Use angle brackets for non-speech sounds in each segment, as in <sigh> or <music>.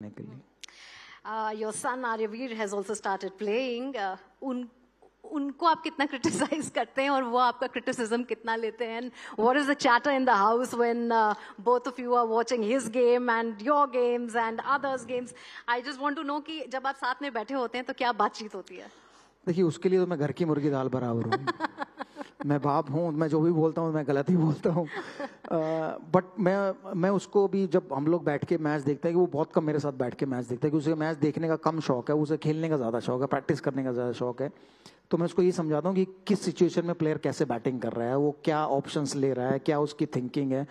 करने के लिए your son Aryaveer has also started playing उन उनको आप कितना क्रिटिसाइज <laughs> करते हैं और वो आपका क्रिटिसिज्म कितना लेते हैं and what is the chatter in the house when both of you are watching his game and your games and others games I just want to know कि जब आप साथ में बैठे होते हैं तो क्या बातचीत होती है देखिए उसके लिए तो मैं घर की मुर्गी दाल बराबर हूँ <laughs> मैं बाप हूँ मैं जो भी बोलता हूँ मैं गलत ही बोलता हूँ बट मैं मैं उसको भी जब हम लोग बैठ के मैच देखते हैं कि वो बहुत कम मेरे साथ बैठ के मैच देखता है कि उसे मैच देखने का कम शौक है उसे खेलने का ज़्यादा शौक है प्रैक्टिस करने का ज़्यादा शौक है तो मैं उसको ये समझाता हूँ कि किस सिचुएशन में प्लेयर कैसे बैटिंग कर रहा है वो क्या ऑप्शंस ले रहा है क्या उसकी थिंकिंग है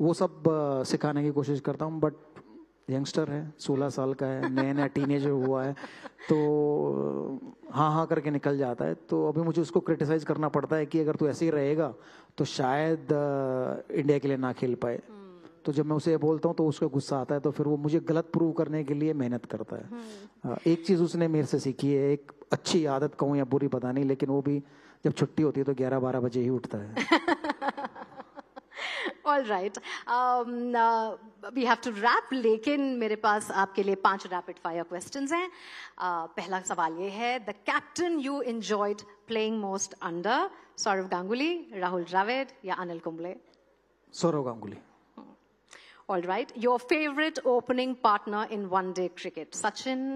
वो सब सिखाने की कोशिश करता हूँ बट यंगस्टर है सोलह साल का है नया नया टीनेज हुआ है तो हाँ हाँ करके निकल जाता है तो अभी मुझे उसको क्रिटिसाइज करना पड़ता है कि अगर तू ऐसे ही रहेगा तो शायद इंडिया के लिए ना खेल पाए हम्म। तो जब मैं उसे बोलता हूँ तो उसका गुस्सा आता है तो फिर वो मुझे गलत प्रूव करने के लिए मेहनत करता है हम्म। एक चीज़ उसने मेरे से सीखी है एक अच्छी आदत कहूँ या बुरी पता नहीं लेकिन वो भी जब छुट्टी होती है तो ग्यारह बारह बजे ही उठता है <laughs> all right we have to wrap लेकिन मेरे पास आपके लिए पांच रैपिड फायर क्वेश्चन हैं uh, पहला सवाल ये है the captain you enjoyed playing most under Sourav Ganguly Rahul Dravid या Anil Kumble Sourav Ganguly all right your favourite opening partner in one day cricket Sachin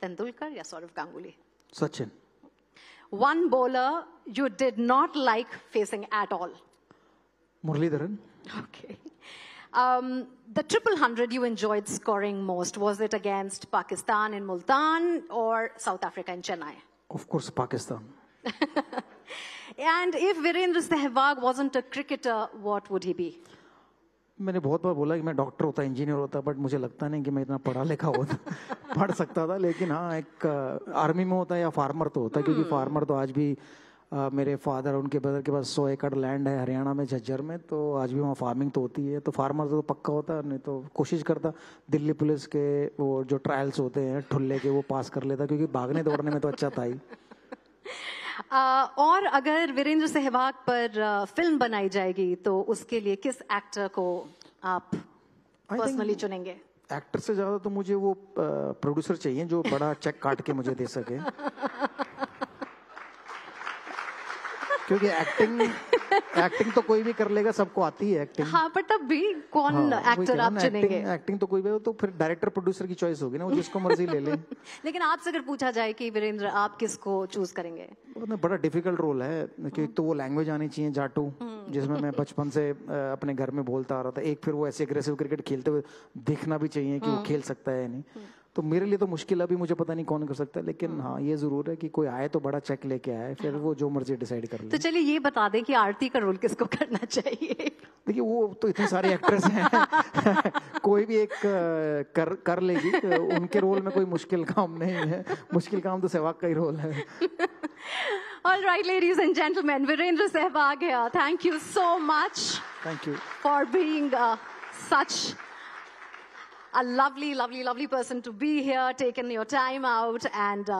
Tendulkar या Saurabh Ganguly Sachin one bowler you did not like facing at all Muralidharan. Okay. Um, the triple hundred you enjoyed scoring most was it against Pakistan in Multan or South Africa in Chennai? Of course, Pakistan. and if Virendra Sehwag wasn't a cricketer, what would he be? मैंने बहुत बार बोला कि मैं doctor होता engineer होता but मुझे लगता नहीं कि मैं इतना पढ़ा लिखा होता पढ़ सकता था लेकिन हाँ एक आर्मी में होता या फार्मर तो होता hmm. क्योंकि फार्मर तो आज भी आ, मेरे फादर उनके ब्रदर के पास सौ एकड़ लैंड है हरियाणा में झज्जर में तो आज भी वहाँ फार्मिंग तो होती है तो फार्मर तो पक्का होता नहीं तो कोशिश करता दिल्ली पुलिस के वो जो ट्रायल्स होते हैं ठुल्ले के वो पास कर लेता क्योंकि भागने दौड़ने में तो अच्छा था ही आ, <laughs> और अगर वीरेंद्र सहवाग पर फिल्म बनाई जाएगी तो उसके लिए किस एक्टर को आप पर्सनली चुनेंगे एक्टर से ज़्यादा तो मुझे वो प्रोड्यूसर चाहिए जो बड़ा चेक काट के मुझे दे सके <laughs> क्योंकि एक्टिंग एक्टिंग <laughs> तो कोई भी कर लेगा सबको आती है एक्टिंग हाँ पर तब भी कौन एक्टर हाँ, आप चुनेंगे एक्टिंग तो कोई भी तो फिर डायरेक्टर प्रोड्यूसर की चॉइस होगी ना वो जिसको मर्जी ले ले <laughs> लेकिन आपसे अगर पूछा जाए कि वीरेंद्र आप किसको चूज करेंगे बड़ा डिफिकल्ट रोल है क्योंकि तो वो लैंग्वेज आनी चाहिए जाटू हम्म। जिसमें मैं बचपन से अपने घर में बोलता आ रहा था एक फिर वो ऐसे अग्रेसिव क्रिकेट खेलते हुए दिखना भी चाहिए कि वो हम्म। खेल सकता है या नहीं हम्म। तो मेरे लिए तो मुश्किल अभी मुझे पता नहीं कौन कर सकता है लेकिन हाँ, हाँ ये जरूर है कि कोई आए तो बड़ा चेक लेके आए फिर हाँ। वो जो मर्जी डिसाइड कर ले तो चलिए ये बता दें कि आरती का रोल किसको करना चाहिए देखिए वो तो इतने सारे एक्ट्रेस हैं <laughs> कोई भी एक कर कर लेगी उनके रोल में कोई मुश्किल काम नहीं है मुश्किल काम तो सहवाग का ही रोल है All right, ladies and gentlemen, Virendra Sehwag here. Thank you so much. Thank you. For being uh, such a lovely, lovely, lovely person to be here, Taking your time out, and uh,